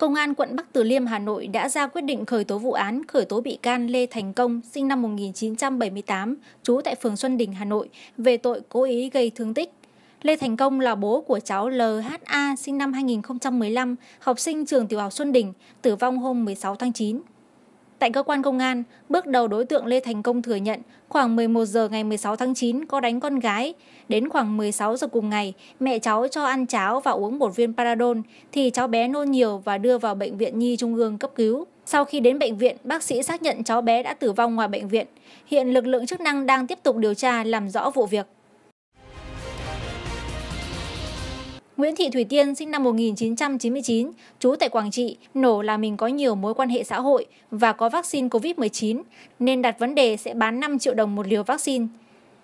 Công an quận Bắc Từ Liêm, Hà Nội đã ra quyết định khởi tố vụ án, khởi tố bị can Lê Thành Công, sinh năm 1978, trú tại phường Xuân Đình, Hà Nội, về tội cố ý gây thương tích. Lê Thành Công là bố của cháu LHA sinh năm 2015, học sinh trường tiểu học Xuân Đình, tử vong hôm 16 tháng 9. Tại cơ quan công an, bước đầu đối tượng Lê Thành Công thừa nhận khoảng 11 giờ ngày 16 tháng 9 có đánh con gái. Đến khoảng 16 giờ cùng ngày, mẹ cháu cho ăn cháo và uống một viên Paradol thì cháu bé nôn nhiều và đưa vào bệnh viện Nhi Trung ương cấp cứu. Sau khi đến bệnh viện, bác sĩ xác nhận cháu bé đã tử vong ngoài bệnh viện. Hiện lực lượng chức năng đang tiếp tục điều tra làm rõ vụ việc. Nguyễn Thị Thủy Tiên sinh năm 1999, trú tại Quảng Trị, nổ là mình có nhiều mối quan hệ xã hội và có vaccine COVID-19, nên đặt vấn đề sẽ bán 5 triệu đồng một liều vaccine.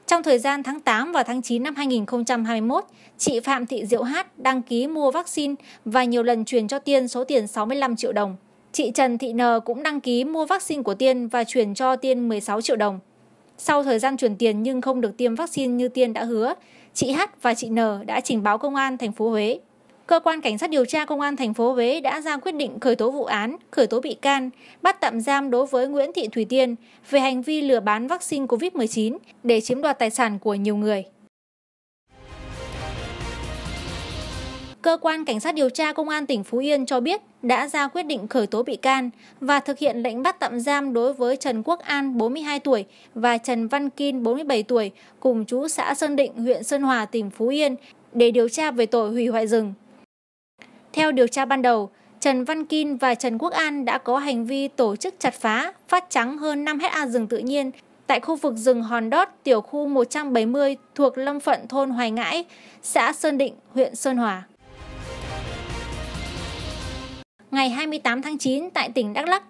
Trong thời gian tháng 8 và tháng 9 năm 2021, chị Phạm Thị Diệu Hát đăng ký mua vaccine và nhiều lần chuyển cho Tiên số tiền 65 triệu đồng. Chị Trần Thị N cũng đăng ký mua vaccine của Tiên và chuyển cho Tiên 16 triệu đồng. Sau thời gian chuyển tiền nhưng không được tiêm vaccine như Tiên đã hứa, chị H và chị N đã trình báo công an thành phố Huế. Cơ quan cảnh sát điều tra công an thành phố Huế đã ra quyết định khởi tố vụ án, khởi tố bị can, bắt tạm giam đối với Nguyễn Thị Thủy Tiên về hành vi lừa bán vaccine COVID-19 để chiếm đoạt tài sản của nhiều người. Cơ quan Cảnh sát điều tra Công an tỉnh Phú Yên cho biết đã ra quyết định khởi tố bị can và thực hiện lệnh bắt tạm giam đối với Trần Quốc An, 42 tuổi và Trần Văn Kin, 47 tuổi, cùng chú xã Sơn Định, huyện Sơn Hòa, tỉnh Phú Yên để điều tra về tội hủy hoại rừng. Theo điều tra ban đầu, Trần Văn Kim và Trần Quốc An đã có hành vi tổ chức chặt phá, phát trắng hơn 5 ha rừng tự nhiên tại khu vực rừng Hòn Đót, tiểu khu 170 thuộc lâm phận thôn Hoài Ngãi, xã Sơn Định, huyện Sơn Hòa ngày 28 tháng 9 tại tỉnh Đắk Lắk.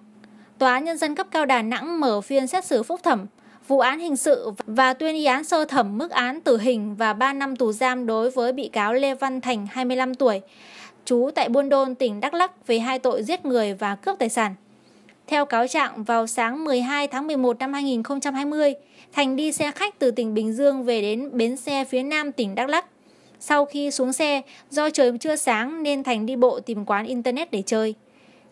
Tòa án Nhân dân cấp cao Đà Nẵng mở phiên xét xử phúc thẩm vụ án hình sự và tuyên y án sơ thẩm mức án tử hình và 3 năm tù giam đối với bị cáo Lê Văn Thành, 25 tuổi, trú tại Buôn Đôn, tỉnh Đắk Lắk về hai tội giết người và cướp tài sản. Theo cáo trạng, vào sáng 12 tháng 11 năm 2020, Thành đi xe khách từ tỉnh Bình Dương về đến bến xe phía nam tỉnh Đắk Lắk. Sau khi xuống xe, do trời chưa sáng nên Thành đi bộ tìm quán internet để chơi.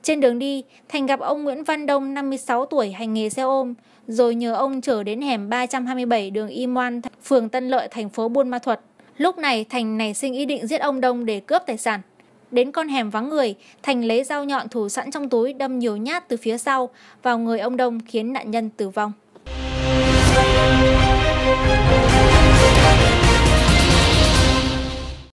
Trên đường đi, Thành gặp ông Nguyễn Văn Đông 56 tuổi hành nghề xe ôm, rồi nhờ ông chở đến hẻm 327 đường Y Moan, phường Tân Lợi, thành phố Buôn Ma Thuật. Lúc này, Thành nảy sinh ý định giết ông Đông để cướp tài sản. Đến con hẻm vắng người, Thành lấy dao nhọn thủ sẵn trong túi đâm nhiều nhát từ phía sau vào người ông Đông khiến nạn nhân tử vong.